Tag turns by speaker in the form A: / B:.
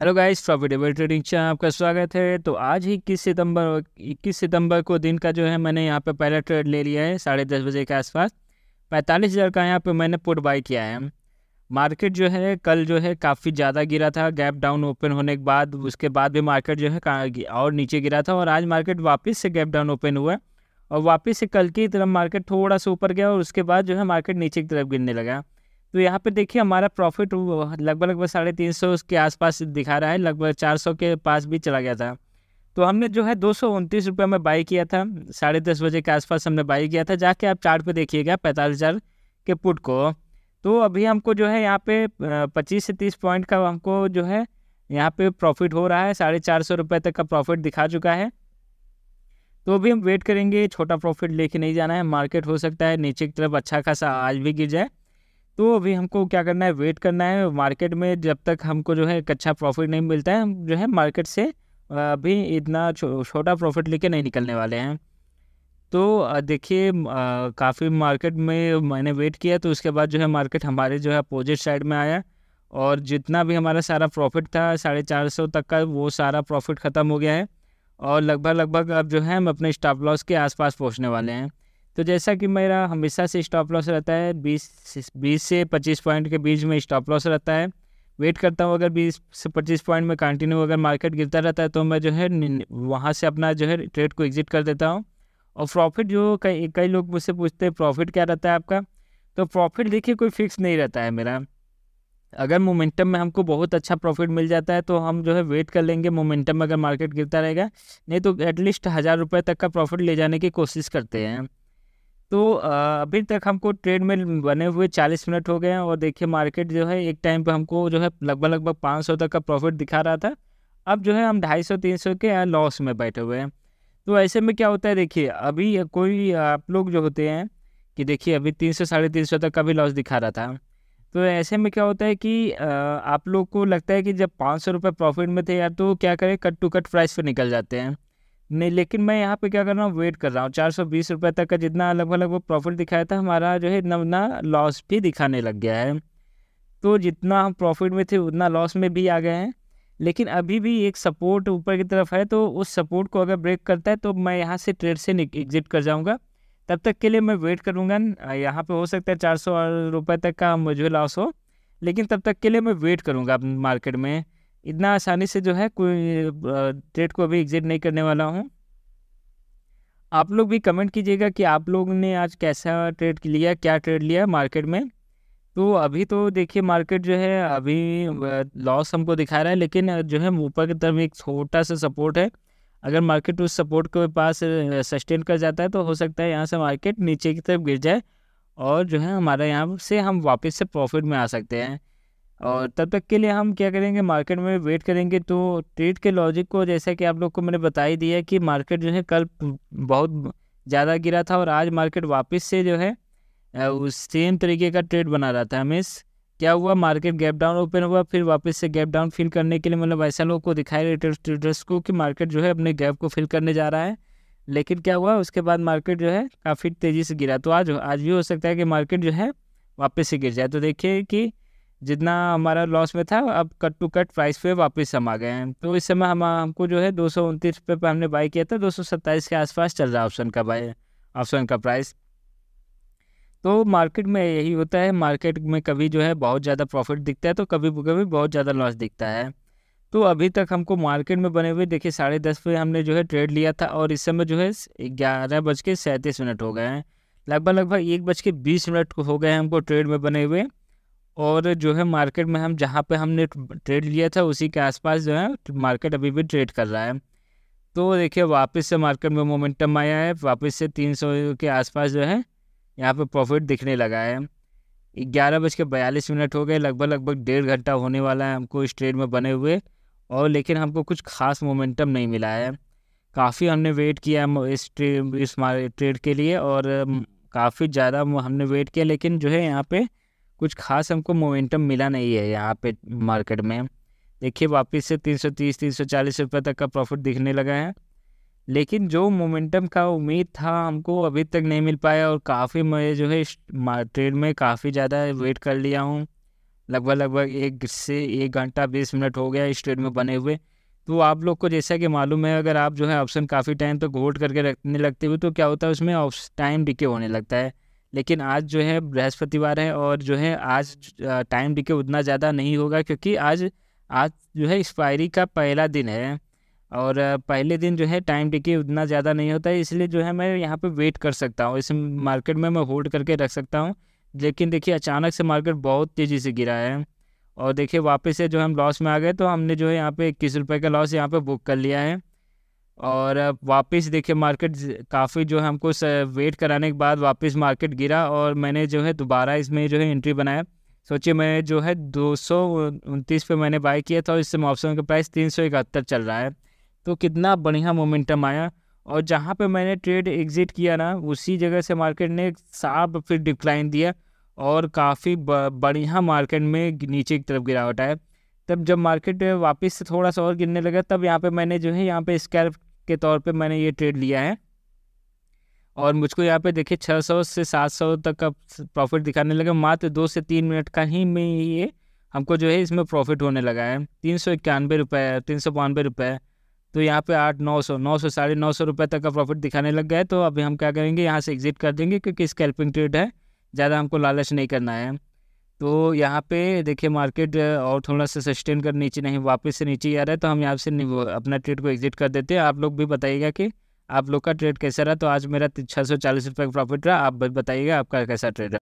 A: hello guys profitable trading channel आपका स्वागत है तो आज ही इक्कीस सितंबर इक्कीस सितंबर को दिन का जो है मैंने यहाँ पे पहला ट्रेड ले लिया है साढ़े दस बजे के आसपास पैंतालीस हज़ार का यहाँ पे मैंने पुट बाई किया है मार्केट जो है कल जो है काफ़ी ज़्यादा गिरा था गैप डाउन ओपन होने के बाद उसके बाद भी मार्केट जो है और नीचे गिरा था और आज मार्केट वापस से गैप डाउन ओपन हुआ और वापस से कल की तरफ मार्केट थोड़ा सा ऊपर गया और उसके बाद जो है मार्केट नीचे की तरफ गिरने लगा तो यहाँ पे देखिए हमारा प्रॉफिट लगभग लगभग साढ़े तीन सौ उसके आसपास दिखा रहा है लगभग चार सौ के पास भी चला गया था तो हमने जो है दो सौ उनतीस रुपये में बाई किया था साढ़े दस बजे के आसपास हमने बाई किया था जाके आप चार्ट पे देखिएगा पैंतालीस हज़ार के पुट को तो अभी हमको जो है यहाँ पे पच्चीस से तीस पॉइंट का हमको जो है यहाँ पे प्रॉफिट हो रहा है साढ़े चार सौ रुपये तक का प्रॉफिट दिखा चुका है तो अभी हम वेट करेंगे छोटा प्रॉफिट लेके नहीं जाना है मार्केट हो सकता है नीचे की तरफ अच्छा खासा आज भी गिर जाए तो अभी हमको क्या करना है वेट करना है मार्केट में जब तक हमको जो है एक अच्छा प्रॉफिट नहीं मिलता है हम जो है मार्केट से अभी इतना छोटा छोटा प्रॉफिट लेके नहीं निकलने वाले हैं तो देखिए काफ़ी मार्केट में मैंने वेट किया तो उसके बाद जो है मार्केट हमारे जो है अपोजिट साइड में आया और जितना भी हमारा सारा प्रॉफिट था साढ़े चार सौ तक का वो सारा प्रॉफिट ख़त्म हो गया है और लगभग लगभग अब जो है हम अपने स्टॉप लॉस के आसपास पहुंचने वाले हैं तो जैसा कि मेरा हमेशा से स्टॉप लॉस रहता है बीस बीस से पच्चीस पॉइंट के बीच में स्टॉप लॉस रहता है वेट करता हूँ अगर बीस से पच्चीस पॉइंट में कंटिन्यू अगर मार्केट गिरता रहता है तो मैं जो है वहाँ से अपना जो है ट्रेड को एग्जिट कर देता हूँ और प्रॉफिट जो कई कई लोग मुझसे पूछते हैं प्रॉफिट क्या रहता है आपका तो प्रॉफिट देखिए कोई फिक्स नहीं रहता है मेरा अगर मोमेंटम में हमको बहुत अच्छा प्रॉफिट मिल जाता है तो हम जो है वेट कर लेंगे मोमेंटम अगर मार्केट गिरता रहेगा नहीं तो एटलीस्ट हज़ार रुपये तक का प्रॉफिट ले जाने की कोशिश करते हैं तो अभी तक हमको ट्रेड में बने हुए चालीस मिनट हो गए हैं और देखिए मार्केट जो है एक टाइम पे हमको जो है लगभग लगभग पाँच सौ तक का प्रॉफिट दिखा रहा था अब जो है हम ढाई सौ तीन सौ के लॉस में बैठे हुए हैं तो ऐसे में क्या होता है देखिए अभी कोई आप लोग जो होते हैं कि देखिए अभी तीन सौ साढ़े तीन सौ तक का भी लॉस दिखा रहा था तो ऐसे में क्या होता है कि आप लोग को लगता है कि जब पाँच सौ रुपये प्रॉफिट में थे यार तो क्या करें कट टू कट प्राइस पर निकल जाते हैं नहीं लेकिन मैं यहाँ पे क्या कर रहा हूँ वेट कर रहा हूँ चार सौ बीस रुपये तक का जितना अलग अलग वो प्रॉफिट दिखाया था हमारा जो है उतना लॉस भी दिखाने लग गया है तो जितना हम प्रॉफिट में थे उतना लॉस में भी आ गए हैं लेकिन अभी भी एक सपोर्ट ऊपर की तरफ है तो उस सपोर्ट को अगर ब्रेक करता है तो मैं यहाँ से ट्रेड से एग्जिट कर जाऊँगा तब तक के लिए मैं वेट करूँगा यहाँ पर हो सकता है चार सौ रुपये तक का मुझे लॉस हो लेकिन तब तक के लिए मैं वेट करूँगा मार्केट में इतना आसानी से जो है कोई डेट को अभी एग्जिट नहीं करने वाला हूँ आप लोग भी कमेंट कीजिएगा कि आप लोग ने आज कैसा ट्रेड लिया क्या ट्रेड लिया मार्केट में तो अभी तो देखिए मार्केट जो है अभी लॉस हमको दिखा रहा है लेकिन जो है ऊपर की तरफ एक छोटा सा सपोर्ट है अगर मार्केट उस सपोर्ट के पास सस्टेन कर जाता है तो हो सकता है यहाँ से मार्केट नीचे की तरफ गिर जाए और जो है हमारे यहाँ से हम वापस से प्रॉफिट में आ सकते हैं और तब तक के लिए हम क्या करेंगे मार्केट में वेट करेंगे तो ट्रेड के लॉजिक को जैसा कि आप लोग को मैंने बता ही दिया कि मार्केट जो है कल बहुत ज़्यादा गिरा था और आज मार्केट वापस से जो है उस सेम तरीके का ट्रेड बना रहा था हमें क्या हुआ मार्केट गैप डाउन ओपन हुआ फिर वापस से गैप डाउन फिल करने के लिए मतलब ऐसा लोगों को दिखाई रिटेल ट्रेडर्स को कि मार्केट जो है अपने गैप को फिल करने जा रहा है लेकिन क्या हुआ उसके बाद मार्केट जो है काफ़ी तेज़ी से गिरा तो आज आज भी हो सकता है कि मार्केट जो है वापस से गिर जाए तो देखिए कि जितना हमारा लॉस में था अब कट टू कट प्राइस पे वापस हम आ गए हैं तो इस समय हम हमको जो है दो सौ उनतीस रुपये पर हमने बाई किया था दो सौ सत्ताईस के आसपास चल रहा ऑप्शन का बाई ऑप्शन का प्राइस तो मार्केट में यही होता है मार्केट में कभी जो है बहुत ज़्यादा प्रॉफिट दिखता है तो कभी कभी बहुत ज़्यादा लॉस दिखता है तो अभी तक हमको मार्केट में बने हुए देखिए साढ़े दस बजे हमने जो है ट्रेड लिया था और इस समय जो है ग्यारह बज के सैंतीस मिनट हो गए हैं लगभग लगभग एक बज के बीस मिनट हो गए हैं हमको ट्रेड में बने हुए और जो है मार्केट में हम जहाँ पे हमने ट्रेड लिया था उसी के आसपास जो है मार्केट अभी भी ट्रेड कर रहा है तो देखिए वापस से मार्केट में मोमेंटम आया है वापस से 300 के आसपास जो है यहाँ पे प्रॉफिट दिखने लगा है ग्यारह बज के बयालीस मिनट हो गए लगभग लगभग डेढ़ घंटा होने वाला है हमको इस ट्रेड में बने हुए और लेकिन हमको कुछ खास मोमेंटम नहीं मिला है काफ़ी हमने वेट किया इस ट्रेड इस ट्रेड के लिए और काफ़ी ज़्यादा हमने वेट किया लेकिन जो है यहाँ पर कुछ खास हमको मोमेंटम मिला नहीं है यहाँ पे मार्केट में देखिए वापस से 330 340 रुपए तक का प्रॉफिट दिखने लगा है लेकिन जो मोमेंटम का उम्मीद था हमको अभी तक नहीं मिल पाया और काफ़ी मैं जो है ट्रेड में काफ़ी ज़्यादा वेट कर लिया हूँ लगभग लगभग एक से एक घंटा बीस मिनट हो गया इस ट्रेड में बने हुए तो आप लोग को जैसा कि मालूम है अगर आप जो है ऑप्शन काफ़ी टाइम तक तो होल्ड करके रखने लगते हुए तो क्या होता है उसमें टाइम डिके होने लगता है लेकिन आज जो है बृहस्पतिवार है और जो है आज टाइम डिके उतना ज़्यादा नहीं होगा क्योंकि आज आज जो है एक्सपायरी का पहला दिन है और पहले दिन जो है टाइम टिके उतना ज़्यादा नहीं होता है इसलिए जो है मैं यहाँ पे वेट कर सकता हूँ इस मार्केट में मैं होल्ड करके रख सकता हूँ लेकिन देखिए अचानक से मार्केट बहुत तेज़ी से गिरा है और देखिए वापस से जो हम लॉस में आ गए तो हमने जो है यहाँ पे इक्कीस रुपये का लॉस यहाँ पे बुक कर लिया है और वापस देखिए मार्केट काफ़ी जो है हमको वेट कराने के बाद वापस मार्केट गिरा और मैंने जो है दोबारा इसमें जो है एंट्री बनाया सोचिए मैं जो है दो सौ उनतीस पर मैंने बाई किया था और इससे मॉपसन का प्राइस तीन सौ इकहत्तर चल रहा है तो कितना बढ़िया मोमेंटम आया और जहाँ पे मैंने ट्रेड एग्जिट किया ना उसी जगह से मार्केट ने साफ फिर डिक्लाइन दिया और काफ़ी बढ़िया मार्केट में नीचे की तरफ गिरावट आया तब जब मार्केट वापस थोड़ा सा और गिरने लगा तब यहाँ पे मैंने जो है यहाँ पे स्कैल्प के तौर पे मैंने ये ट्रेड लिया है और मुझको यहाँ पे देखिए 600 से 700 तक का प्रॉफिट दिखाने लगा मात्र दो से तीन मिनट का ही में ये हमको जो है इसमें प्रॉफिट होने लगा है तीन सौ इक्यानवे रुपये तीन सौ बानवे रुपये तो यहाँ पे आठ नौ सौ नौ सौ साढ़े नौ सौ रुपये तक का प्रॉफिट दिखाने लग गया है तो अभी हम क्या करेंगे यहाँ से एग्ज़िट कर देंगे क्योंकि स्कैल्पिंग ट्रेड है ज़्यादा हमको लालच नहीं करना है तो यहाँ पे देखिए मार्केट और थोड़ा सा सस्टेन कर नीचे नहीं वापस से नीचे आ रहा है तो हम यहाँ से अपना ट्रेड को एग्जिट कर देते हैं आप लोग भी बताइएगा कि आप लोग का ट्रेड कैसा रहा तो आज मेरा छः सौ चालीस रुपये का प्रॉफिट रहा आप बताइएगा आपका कैसा ट्रेड रहा